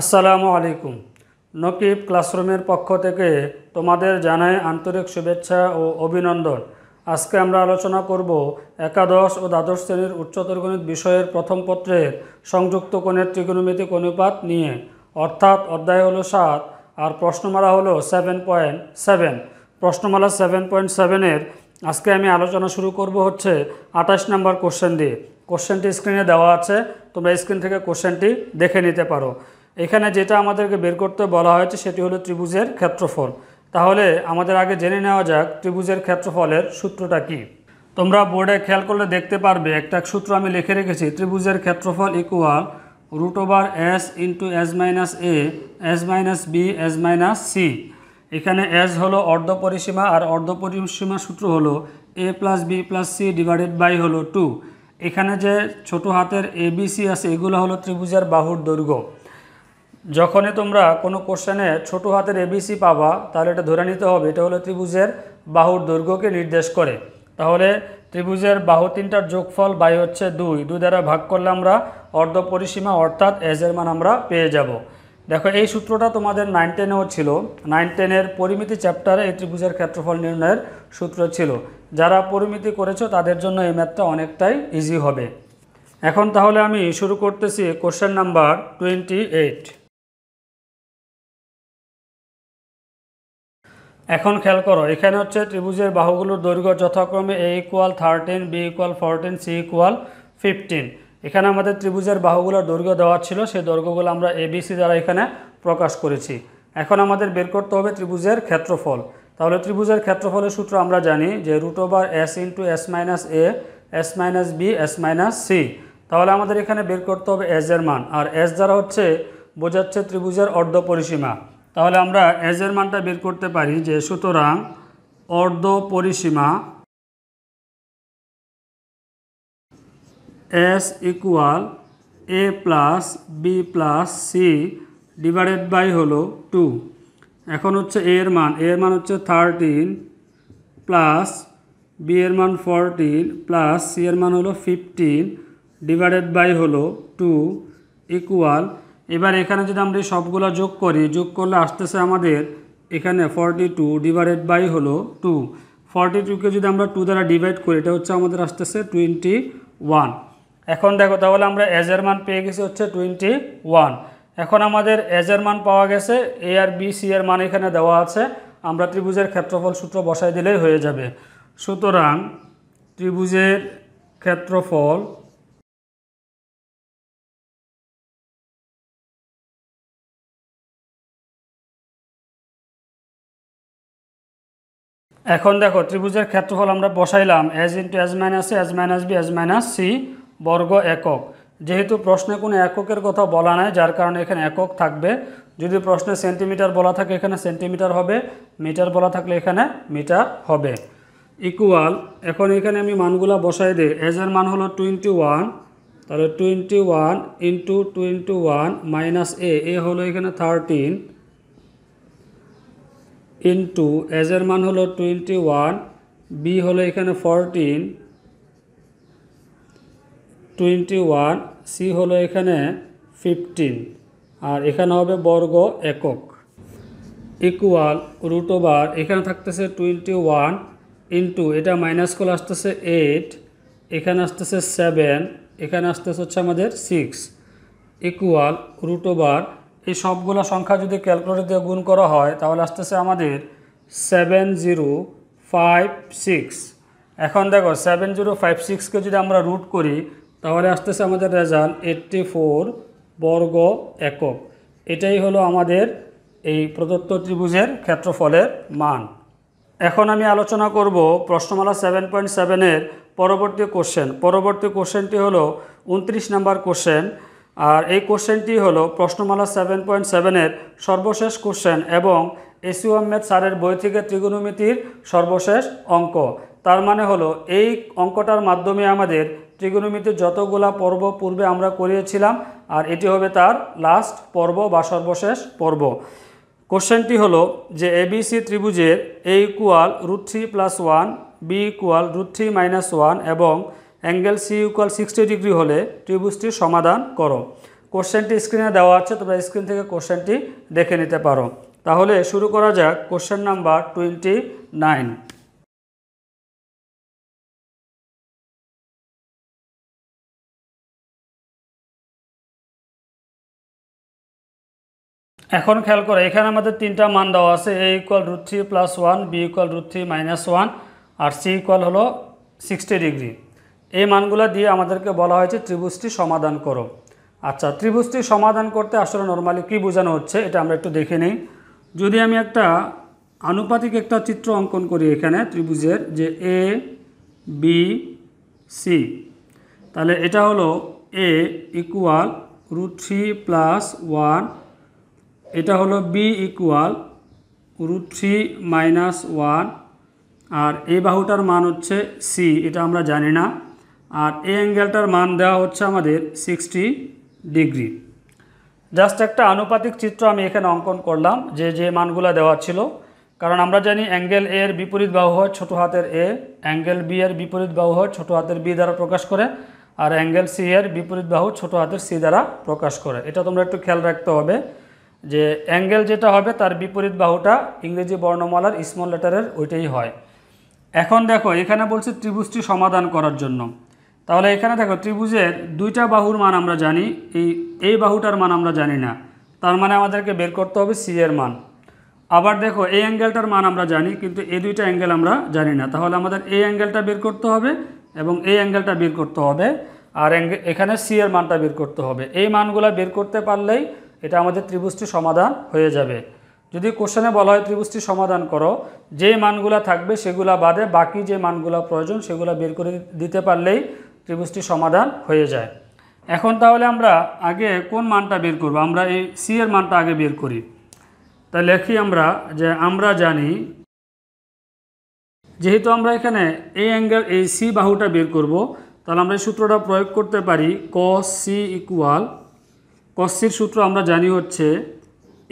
আসসালামু আলাইকুম নকিব ক্লাসরুমের পক্ষ থেকে তোমাদের জানাই আন্তরিক শুভেচ্ছা ও অভিনন্দন আজকে আমরা আলোচনা করব একাদশ ও দ্বাদশ শ্রেণীর উচ্চতর গণিত বিষয়ের প্রথম পত্রের সংযুক্ত কোণের ত্রিকোণমিতিক অনুপাত নিয়ে অর্থাৎ অধ্যায় হলো সাত আর প্রশ্নমালা হলো সেভেন পয়েন্ট সেভেন প্রশ্নমালা সেভেন পয়েন্ট সেভেনের আজকে আমি আলোচনা শুরু করব হচ্ছে আঠাশ নম্বর কোশ্চেন দিয়ে কোশ্চেনটি স্ক্রিনে দেওয়া আছে তোমরা স্ক্রিন থেকে কোশ্চেনটি দেখে নিতে পারো এখানে যেটা আমাদেরকে বের করতে বলা হয়েছে সেটি হলো ত্রিভুজের ক্ষেত্রফল তাহলে আমাদের আগে জেনে নেওয়া যাক ত্রিভুজের ক্ষেত্রফলের সূত্রটা কি তোমরা বোর্ডে খেয়াল করলে দেখতে পারবে একটা সূত্র আমি লিখে রেখেছি ত্রিভুজের ক্ষেত্রফল equal root over S into S minus A S minus B S minus C এখানে এস হলো অর্ধপরিসীমা আর অর্ধপরিসীমা সূত্র হলো A plus B plus C divided by হলো টু এখানে যে ছোট হাতের এবিসি আছে এগুলো হলো ত্রিভুজের বাহুর দৈর্ঘ্য যখনই তোমরা কোনো কোশ্চেনে ছোট হাতের এবিসি পাবা তাহলে এটা ধরে নিতে হবে এটা হলো ত্রিভুজের বাহুর দৈর্ঘ্যকে নির্দেশ করে তাহলে ত্রিভুজের বাহু তিনটার যোগফল বাই হচ্ছে দুই দুই দ্বারা ভাগ করলে আমরা অর্ধ পরিসীমা অর্থাৎ এজের মান আমরা পেয়ে যাব দেখো এই সূত্রটা তোমাদের নাইন টেনেও ছিল নাইন টেনের পরিমিতি চ্যাপ্টারে এই ত্রিভুজের ক্ষেত্রফল নির্ণয়ের সূত্র ছিল যারা পরিমিতি করেছো তাদের জন্য এই ম্যাথটা অনেকটাই ইজি হবে এখন তাহলে আমি শুরু করতেছি কোশ্চেন নাম্বার টোয়েন্টি এইট এখন খেয়াল করো এখানে হচ্ছে ত্রিভুজের বাহুগুলোর দৈর্ঘ্য যথাক্রমে A equal thirteen B equal fourteen C equal fifteen এখানে আমাদের ত্রিভুজের বাহুগুলোর দৈর্ঘ্য দেওয়া ছিল সেই দৈর্ঘ্যগুলো আমরা এবিসি দ্বারা এখানে প্রকাশ করেছি এখন আমাদের বের করতে হবে ত্রিভুজের ক্ষেত্রফল তাহলে ত্রিভুজের ক্ষেত্রফলের সূত্র আমরা জানি যে root over S into S minus A S minus B S minus C তাহলে আমাদের এখানে বের করতে হবে এস এর মান আর এস দ্বারা হচ্ছে বোঝাচ্ছে ত্রিভুজের অর্ধপরিসীমা তাহলে আমরা এজের মানটা বের করতে পারি যে সুতরাং অর্ধ পরিসীমা S equal A plus B plus C divided by হলো টু এখন হচ্ছে এ এর মান এ এর মান হচ্ছে থার্টিন প্লাস বি এর মান ফোরটিন প্লাস সি এর মান হলো ফিফটিন ডিভাইডেড বাই হলো টু ইকুয়াল এবার এখানে যদি আমরা সবগুলো যোগ করি যোগ করলে আসতেছে আমাদের এখানে ফর্টি টু ডিভাইডেড বাই হলো টু ফর্টি টুকে যদি আমরা টু দ্বারা ডিভাইড করি এটা হচ্ছে আমাদের আসতেছে টোয়েন্টি ওয়ান এখন দেখো তাহলে আমরা এজের মান পেয়ে গেছি হচ্ছে টোয়েন্টি ওয়ান এখন আমাদের এজের মান পাওয়া গেছে এ আর বি সি এর মান এখানে দেওয়া আছে আমরা ত্রিভুজের ক্ষেত্রফল সূত্র বসাই দিলেই হয়ে যাবে সুতরাং ত্রিভুজের ক্ষেত্রফল এখন দেখো ত্রিভুজের ক্ষেত্রফল আমরা বসাইলাম S into S minus A S minus B S minus C বর্গ একক যেহেতু প্রশ্নে কোনো এককের কথা বলা নাই যার কারণে এখানে একক থাকবে যদি প্রশ্নে সেন্টিমিটার বলা থাকে এখানে সেন্টিমিটার হবে মিটার বলা থাকলে এখানে মিটার হবে ইকুয়াল এখন এখানে আমি মানগুলা বসাই দিই এজের মান হলো টোয়েন্টি ওয়ান তাহলে twenty one into twenty one minus A A হলো এখানে থার্টিন ইন্টু এজের মান হলো টোয়েন্টি ওয়ান বি হলো এখানে ফরটিন টোয়েন্টি ওয়ান সি হলো এখানে ফিফটিন আর এখানে হবে বর্গ একক ইকুয়াল রুট ওভার এখানে থাকতেছে টোয়েন্টি ওয়ান ইন্টু এটা মাইনাস করলে আসতেছে এইট এখানে আসতেছে সেভেন এখানে আসতেছে হচ্ছে আমাদের সিক্স ইকুয়াল রুট ওভার এই সবগুলো সংখ্যা যদি ক্যালকুলেটর দিয়ে গুণ করা হয় তাহলে আসতেছে আমাদের সেভেন জিরো ফাইভ সিক্স এখন দেখো সেভেন জিরো ফাইভ সিক্সকে যদি আমরা রুট করি তাহলে আসতেছে আমাদের রেজাল্ট এইট্টি ফোর বর্গ একক এটাই হলো আমাদের এই প্রদত্ত ত্রিভুজের ক্ষেত্রফলের মান এখন আমি আলোচনা করব প্রশ্নমালা সেভেন পয়েন্ট সেভেনের পরবর্তী কোশ্চেন পরবর্তী কোশ্চেনটি হলো উনত্রিশ নাম্বার কোশ্চেন আর এই কোশ্চেনটি হলো প্রশ্নমালা সেভেন পয়েন্ট সেভেনের সর্বশেষ কোশ্চেন এবং এসিউ আহমেদ স্যারের বই থেকে ত্রিগুণমিতির সর্বশেষ অঙ্ক তার মানে হলো এই অঙ্কটার মাধ্যমে আমাদের ত্রিগুণমিতির যতগুলা পর্ব পূর্বে আমরা করিয়েছিলাম আর এটি হবে তার লাস্ট পর্ব বা সর্বশেষ পর্ব কোশ্চেনটি হলো যে এবিসি ত্রিভুজের A equal root three plus one B equal root three minus one এবং angle C equal sixty degree হলে ত্রিভুজটির সমাধান করো কোশ্চেনটি স্ক্রিনে দেওয়া আছে তোমরা স্ক্রিন থেকে কোশ্চেনটি দেখে নিতে পারো তাহলে শুরু করা যাক কোশ্চেন নাম্বার টোয়েন্টি নাইন এখন খেয়াল করে এখানে আমাদের তিনটা মান দেওয়া আছে A equal root three plus one B equal root three minus one আর সি ইকুয়াল হলো সিক্সটি ডিগ্রি এই মানগুলো দিয়ে আমাদেরকে বলা হয়েছে ত্রিভুজটি সমাধান করো আচ্ছা ত্রিভুজটি সমাধান করতে আসলে নর্মালি কি বোঝানো হচ্ছে এটা আমরা একটু দেখে নিই যদি আমি একটা আনুপাতিক একটা চিত্র অঙ্কন করি এখানে ত্রিভুজের যে এ বি সি তাহলে এটা হলো A equal root three plus one এটা হলো B equal root three minus one আর এই বাহুটার মান হচ্ছে সি এটা আমরা জানি না আর এই অ্যাঙ্গেলটার মান দেওয়া হচ্ছে আমাদের সিক্সটি ডিগ্রি জাস্ট একটা আনুপাতিক চিত্র আমি এখানে অঙ্কন করলাম যে যে মানগুলো দেওয়া ছিল কারণ আমরা জানি অ্যাঙ্গেল এ এর বিপরীত বাহু হয় ছোটো হাতের এ অ্যাঙ্গেল বি এর বিপরীত বাহু হয় ছোটো হাতের বি দ্বারা প্রকাশ করে আর অ্যাঙ্গেল সি এর বিপরীত বাহু ছোটো হাতের সি দ্বারা প্রকাশ করে এটা তোমরা একটু খেয়াল রাখতে হবে যে অ্যাঙ্গেল যেটা হবে তার বিপরীত বাহুটা ইংরেজি বর্ণমালার স্মল লেটারের ওইটাই হয় এখন দেখো এখানে বলছে ত্রিভুজটি সমাধান করার জন্য তাহলে এখানে দেখো ত্রিভুজের দুইটা বাহুর মান আমরা জানি এই এই বাহুটার মান আমরা জানি না তার মানে আমাদেরকে বের করতে হবে সি এর মান আবার দেখো এই অ্যাঙ্গেলটার মান আমরা জানি কিন্তু এই দুইটা অ্যাঙ্গেল আমরা জানি না তাহলে আমাদের এই অ্যাঙ্গেলটা বের করতে হবে এবং এই অ্যাঙ্গেলটা বের করতে হবে আর এখানে সি এর মানটা বের করতে হবে এই মানগুলা বের করতে পারলেই এটা আমাদের ত্রিভুজটি সমাধান হয়ে যাবে যদি কোশ্চেনে বলা হয় ত্রিভুজটি সমাধান করো যে মানগুলা থাকবে সেগুলা বাদে বাকি যে মানগুলা প্রয়োজন সেগুলা বের করে দিতে পারলেই ত্রিভুজটি সমাধান হয়ে যায় এখন তাহলে আমরা আগে কোন মানটা বের করব আমরা এই সি এর মানটা আগে বের করি তাই লেখি আমরা যে আমরা জানি যেহেতু আমরা এখানে এই অ্যাঙ্গেল এই সি বাহুটা বের করব তাহলে আমরা এই সূত্রটা প্রয়োগ করতে পারি কস সি ইকুয়াল কস সির সূত্র আমরা জানি হচ্ছে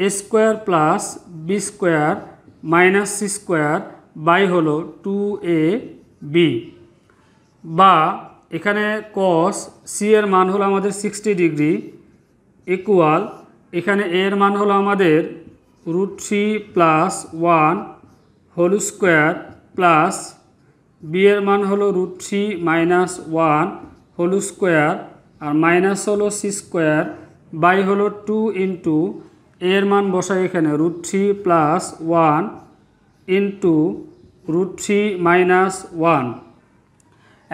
A square plus B square minus C square by হলো টু এ বি বা এখানে কস সি এর মান হলো আমাদের সিক্সটি ডিগ্রি ইকুয়াল এখানে এর মান হলো আমাদের root three plus one whole square plus B এর মান হলো root three minus one whole square আর মাইনাস হলো সি স্কোয়ার বাই হলো টু ইন্টু এর মান বসাই এখানে root three plus one into root three minus one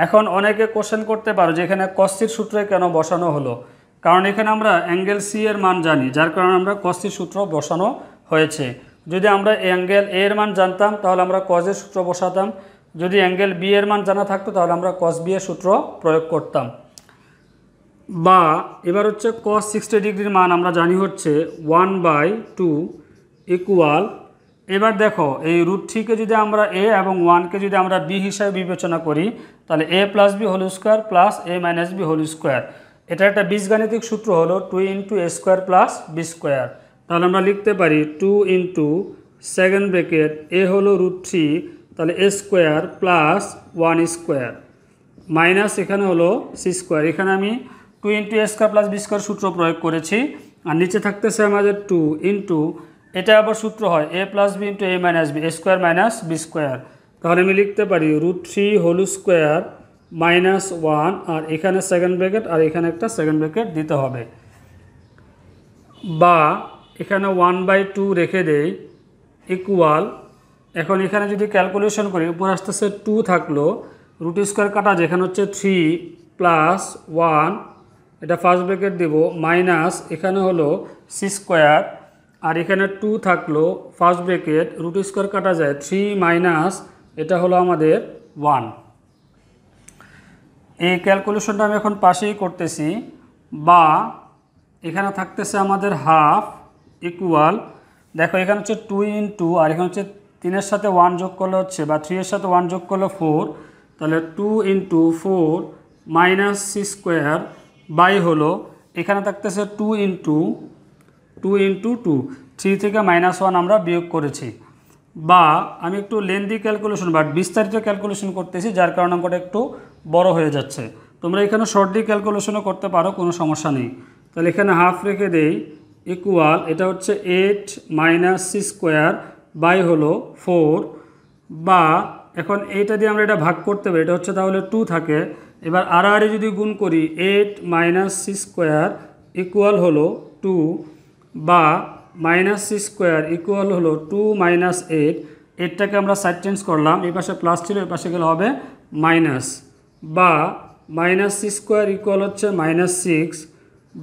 এখন অনেকে কোশ্চেন করতে পারো যে এখানে কস্তির সূত্রে কেন বসানো হলো কারণ এখানে আমরা অ্যাঙ্গেল সি এর মান জানি যার কারণে আমরা কস্তির সূত্র বসানো হয়েছে যদি আমরা অ্যাঙ্গেল এ এর মান জানতাম তাহলে আমরা কজের সূত্র বসাতাম যদি অ্যাঙ্গেল বি এর মান জানা থাকতো তাহলে আমরা কস বি এর সূত্র প্রয়োগ করতাম বা এবার হচ্ছে কস সিক্সটি ডিগ্রির মান আমরা জানি হচ্ছে ওয়ান বাই টু ইকুয়াল এবার দেখো এই রুট থ্রিকে যদি আমরা এ এবং ওয়ানকে যদি আমরা বি হিসাবে বিবেচনা করি তাহলে A plus B whole square plus A minus B whole square এটা একটা বীজগাণিতিক সূত্র হলো two into A square plus B square তাহলে আমরা লিখতে পারি two into second bracket A হলো রুট থ্রি তাহলে A square plus one square minus এখানে হলো সি স্কোয়ার এখানে আমি two into A square plus B square সূত্র প্রয়োগ করেছি আর নিচে থাকতেছে আমাদের টু ইন্টু এটা আবার সূত্র হয় A plus B into A minus B A square minus B square তাহলে আমি লিখতে পারি root three whole square minus one আর এখানে সেকেন্ড ব্র্যাকেট আর এখানে একটা সেকেন্ড ব্র্যাকেট দিতে হবে বা এখানে ওয়ান বাই টু রেখে দেই ইকুয়াল এখন এখানে যদি ক্যালকুলেশন করি উপর আস্তে আস্তে টু থাকলো রুট স্কোয়ার কাটা যেখানে হচ্ছে থ্রি প্লাস ওয়ান এটা ফার্স্ট ব্র্যাকেট দেব মাইনাস এখানে হলো সি স্কোয়ার আর এখানে টু থাকলো ফার্স্ট ব্রেকেট রুট স্কোয়ার কাটা যায় থ্রি মাইনাস এটা হলো আমাদের ওয়ান এই ক্যালকুলেশনটা আমি এখন পাশেই করতেছি বা এখানে থাকতেছে আমাদের হাফ ইকুয়াল দেখো এখানে হচ্ছে টু ইন টু আর এখানে হচ্ছে তিনের সাথে ওয়ান যোগ করলে হচ্ছে বা থ্রি এর সাথে ওয়ান যোগ করলে ফোর তাহলে two in two four minus C square by হলো এখানে থাকতেছে two in two two into two three থেকে মাইনাস ওয়ান আমরা বিয়োগ করেছি বা আমি একটু লেন্দি ক্যালকুলেশন বাট বিস্তারিত ক্যালকুলেশন করতেছি যার কারণে অঙ্কটা একটু বড় হয়ে যাচ্ছে তোমরা এখানে শর্ট ক্যালকুলেশনও করতে পারো কোনো সমস্যা নেই তাহলে এখানে হাফ রেখে দেই ইকুয়াল এটা হচ্ছে eight minus C square by হলো ফোর বা এখন এইটা দিয়ে আমরা এটা ভাগ করতে পারি এটা হচ্ছে তাহলে টু থাকে এবার আড়াআড়ি যদি গুণ করি eight minus C square equal হলো টু বা মাইনাস সি স্কোয়ার ইকুয়াল হলো টু মাইনাস এইট এইটটাকে আমরা সাইড চেঞ্জ করলাম এই পাশে প্লাস ছিল এই পাশে গেলে হবে মাইনাস বা মাইনাস সি স্কোয়ার ইকুয়াল হচ্ছে মাইনাস সিক্স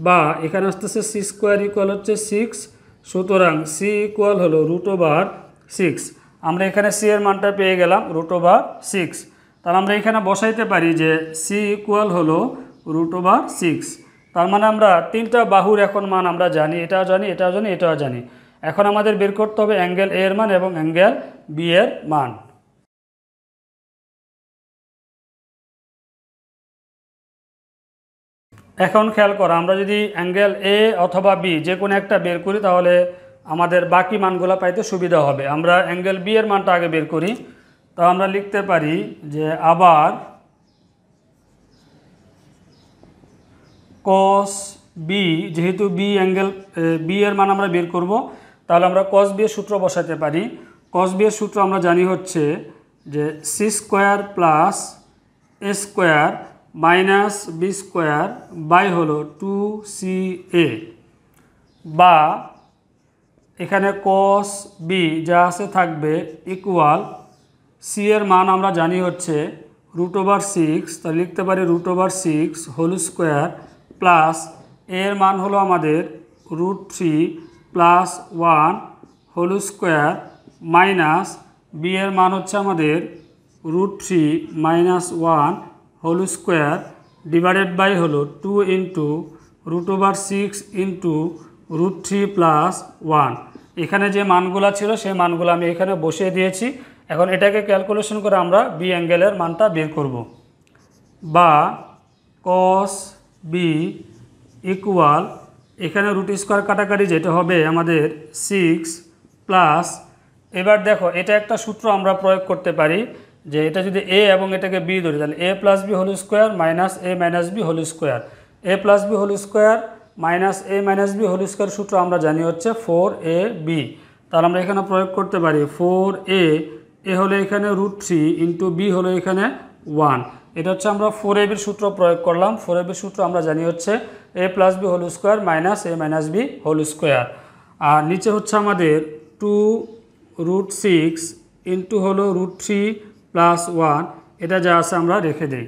বা এখানে আসতেছে সি স্কোয়ার ইকুয়াল হচ্ছে সিক্স সুতরাং সি ইকুয়াল হলো রুট ওভার সিক্স আমরা এখানে সি এর মানটা পেয়ে গেলাম রুট ওভার সিক্স তাহলে আমরা এখানে বসাইতে পারি যে সি ইকুয়াল হলো রুট ওভার সিক্স তার মানে আমরা তিনটা বাহুর এখন মান আমরা জানি এটাও জানি এটাও জানি এটাও জানি এখন আমাদের বের করতে হবে অ্যাঙ্গেল এ এর মান এবং অ্যাঙ্গেল বি এর মান এখন খেয়াল করো আমরা যদি অ্যাঙ্গেল এ অথবা বি যে কোনো একটা বের করি তাহলে আমাদের বাকি মানগুলো পাইতে সুবিধা হবে আমরা অ্যাঙ্গেল বি এর মানটা আগে বের করি তো আমরা লিখতে পারি যে আবার কস বি যেহেতু বি অ্যাঙ্গেল বি এর মান আমরা বের করব তাহলে আমরা কস বি এর সূত্র বসাতে পারি কস বি এর সূত্র আমরা জানি হচ্ছে যে C square plus A square minus B square by হলো টু সি এ বা এখানে কস বি যা আছে থাকবে ইকুয়াল সি এর মান আমরা জানি হচ্ছে রুট ওভার সিক্স তাহলে লিখতে পারি root over six whole square plus এর মান হলো আমাদের root three plus one whole square minus B এর মান হচ্ছে আমাদের root three minus one whole square divided by হলো two into root over six into root three plus one এখানে যে মানগুলো ছিল সেই মানগুলো আমি এখানে বসিয়ে দিয়েছি এখন এটাকে ক্যালকুলেশন করে আমরা বি অ্যাঙ্গেলের মানটা বের করব বা কস বি ইকুয়াল এখানে রুট স্কোয়ার কাটাকাটি যেটা হবে আমাদের সিক্স প্লাস এবার দেখো এটা একটা সূত্র আমরা প্রয়োগ করতে পারি যে এটা যদি এ এবং এটাকে বি ধরি তাহলে A plus B whole square minus A minus B whole square A plus B whole square minus A minus B whole square সূত্র আমরা জানি হচ্ছে ফোর এ বি তাহলে আমরা এখানে প্রয়োগ করতে পারি ফোর এ এ হলো এখানে রুট থ্রি ইন্টু বি হলো এখানে ওয়ান এটা হচ্ছে আমরা ফোর এবির সূত্র প্রয়োগ করলাম ফোর এবির সূত্র আমরা জানি হচ্ছে A plus B whole square minus A minus B whole square আর নিচে হচ্ছে আমাদের টু রুট সিক্স ইন্টু হলো রুট থ্রি প্লাস ওয়ান এটা যা আছে আমরা রেখে দিই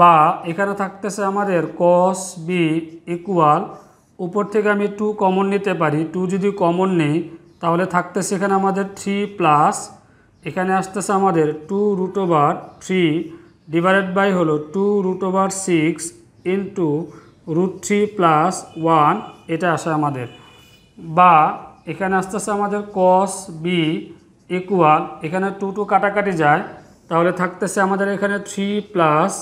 বা এখানে থাকতেছে আমাদের কস বি ইকুয়াল উপর থেকে আমি টু কমন নিতে পারি টু যদি কমন নেই তাহলে থাকতেছে এখানে আমাদের থ্রি প্লাস এখানে আসতেছে আমাদের two root over three divided by হলো two root over six into root three plus one এটা আসে আমাদের বা এখানে আসতে আসে আমাদের কস বি ইকুয়াল এখানে টু টু কাটাকাটি যায় তাহলে থাকতেছে আমাদের এখানে থ্রি প্লাস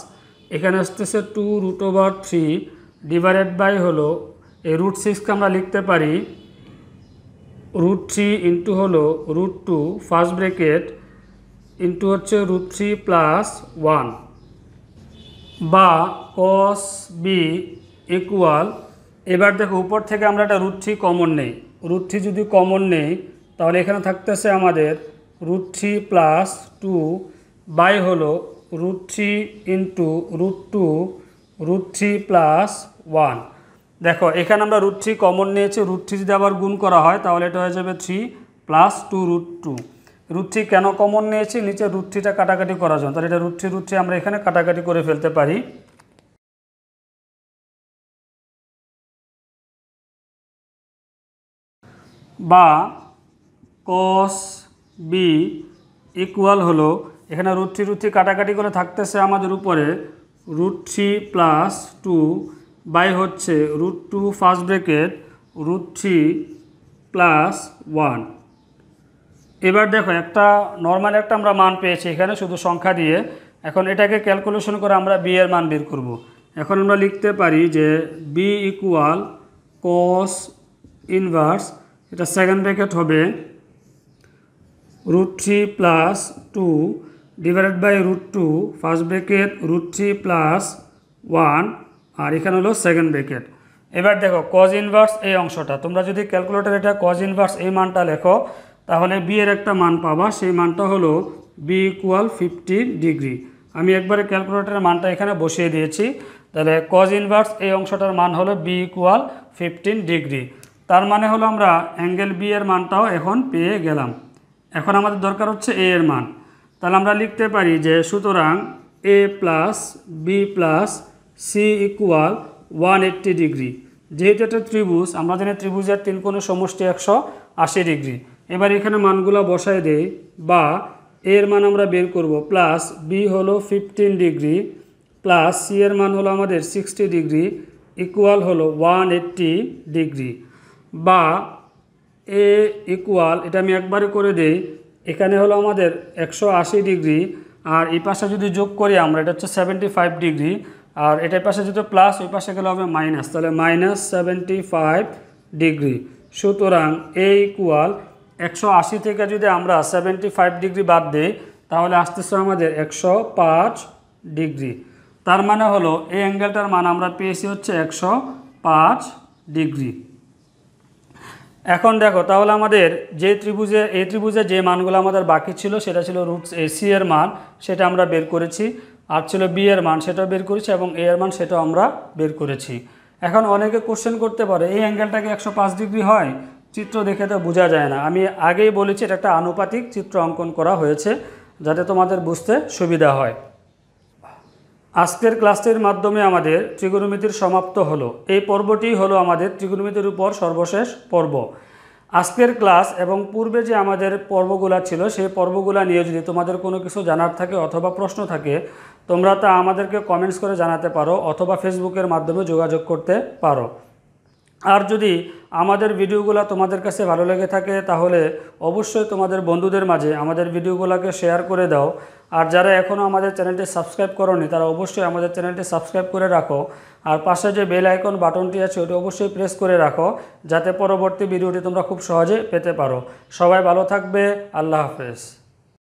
এখানে আসতেছে two root over three divided by হলো এই রুট সিক্সকে আমরা লিখতে পারি রুট থ্রি ইন্টু হলো root two first bracket into হচ্ছে রুট থ্রি প্লাস ওয়ান বা কস বি ইকুয়াল এবার দেখো উপর থেকে আমরা একটা রুট থ্রি কমন নেই রুট থ্রি যদি কমন নেই তাহলে এখানে থাকতেছে আমাদের root three plus two by হলো root three into root two root three plus one দেখো এখানে আমরা রুট থ্রি কমন নিয়েছি রুট থ্রি যদি আবার গুণ করা হয় তাহলে এটা হয়ে যাবে three plus two root two root কেন কমন নিয়েছি নিচে রুট কাটাকাটি করার জন্য তাহলে এটা রুট থ্রি আমরা এখানে কাটাকাটি করে ফেলতে পারি বা কস বি ইকুয়াল হলো এখানে রুট থ্রি কাটাকাটি করে থাকতেছে আমাদের উপরে root three plus two by হচ্ছে root two first bracket root three plus one এবার দেখো একটা নর্মাল একটা আমরা মান পেয়েছি এখানে শুধু সংখ্যা দিয়ে এখন এটাকে ক্যালকুলেশন করে আমরা বি এর মান বের করব। এখন আমরা লিখতে পারি যে বি ইকুয়াল কস ইনভার্স এটা সেকেন্ড ব্র্যাকেট হবে root three plus two divided by root two first bracket root three plus one আর এখানে হলো সেকেন্ড ব্র্যাকেট এবার দেখো কজ ইনভার্স এই অংশটা তোমরা যদি ক্যালকুলেটার এটা কজ ইনভার্স এই মানটা লেখো তাহলে বি এর একটা মান পাবা সেই মানটা হলো বি ইকুয়াল ফিফটি ডিগ্রি আমি একবারে ক্যালকুলেটারের মানটা এখানে বসিয়ে দিয়েছি তাহলে কজ ইনভার্স এই অংশটার মান হলো বি ইকুয়াল ফিফটিন ডিগ্রি তার মানে হলো আমরা অ্যাঙ্গেল বি এর মানটাও এখন পেয়ে গেলাম এখন আমাদের দরকার হচ্ছে এ এর মান তাহলে আমরা লিখতে পারি যে সুতরাং A plus B plus C equal one eighty degree যেহেতু এটা ত্রিভুজ আমরা জানি ত্রিভুজের তিন কোনো সমষ্টি একশো আশি ডিগ্রি এবার এখানে মানগুলা বসায় দেই বা এর মান আমরা বের করব প্লাস বি হলো ফিফটিন ডিগ্রি প্লাস সি এর মান হলো আমাদের সিক্সটি ডিগ্রি ইকুয়াল হলো ওয়ান এইট্টি ডিগ্রি বা এ ইকুয়াল এটা আমি একবারে করে দেই এখানে হলো আমাদের একশো আশি ডিগ্রি আর এই পাশে যদি যোগ করি আমরা এটা হচ্ছে সেভেন্টি ফাইভ ডিগ্রি আর এটার পাশে যদি প্লাস ওই পাশে গেলে হবে মাইনাস তাহলে মাইনাস সেভেন্টি ফাইভ ডিগ্রি সুতরাং এ ইকুয়াল একশো আশি থেকে যদি আমরা সেভেন্টি ফাইভ ডিগ্রি বাদ দিই তাহলে আসতেছে আমাদের একশো পাঁচ ডিগ্রি তার মানে হলো এই অ্যাঙ্গেলটার মান আমরা পেয়েছি হচ্ছে একশো পাঁচ ডিগ্রি এখন দেখো তাহলে আমাদের যে ত্রিভুজে এই ত্রিভুজে যে মানগুলো আমাদের বাকি ছিল সেটা ছিল রুটস এ সি এর মান সেটা আমরা বের করেছি আর ছিল বি এর মান সেটাও বের করেছি এবং এ এর মান সেটাও আমরা বের করেছি এখন অনেকে কোশ্চেন করতে পারে এই অ্যাঙ্গেলটাকে একশো ডিগ্রি হয় চিত্র দেখে তো বোঝা যায় না আমি আগেই বলেছি এটা একটা আনুপাতিক চিত্র অঙ্কন করা হয়েছে যাতে তোমাদের বুঝতে সুবিধা হয় আজকের ক্লাসের মাধ্যমে আমাদের ত্রিগুণমিতির সমাপ্ত হলো এই পর্বটি হলো আমাদের ত্রিগুণমিতির উপর সর্বশেষ পর্ব আজকের ক্লাস এবং পূর্বে যে আমাদের পর্বগুলা ছিল সেই পর্বগুলা নিয়ে যদি তোমাদের কোনো কিছু জানার থাকে অথবা প্রশ্ন থাকে তোমরা তা আমাদেরকে কমেন্টস করে জানাতে পারো অথবা ফেসবুকের মাধ্যমে যোগাযোগ করতে পারো আর যদি আমাদের ভিডিওগুলো তোমাদের কাছে ভালো লেগে থাকে তাহলে অবশ্যই তোমাদের বন্ধুদের মাঝে আমাদের ভিডিওগুলোকে শেয়ার করে দাও আর যারা এখনও আমাদের চ্যানেলটি সাবস্ক্রাইব করনি তারা অবশ্যই আমাদের চ্যানেলটি সাবস্ক্রাইব করে রাখো আর পাশে যে বেল আইকন বাটনটি আছে ওটি অবশ্যই প্রেস করে রাখো যাতে পরবর্তী ভিডিওটি তোমরা খুব সহজে পেতে পারো সবাই ভালো থাকবে আল্লাহ হাফেজ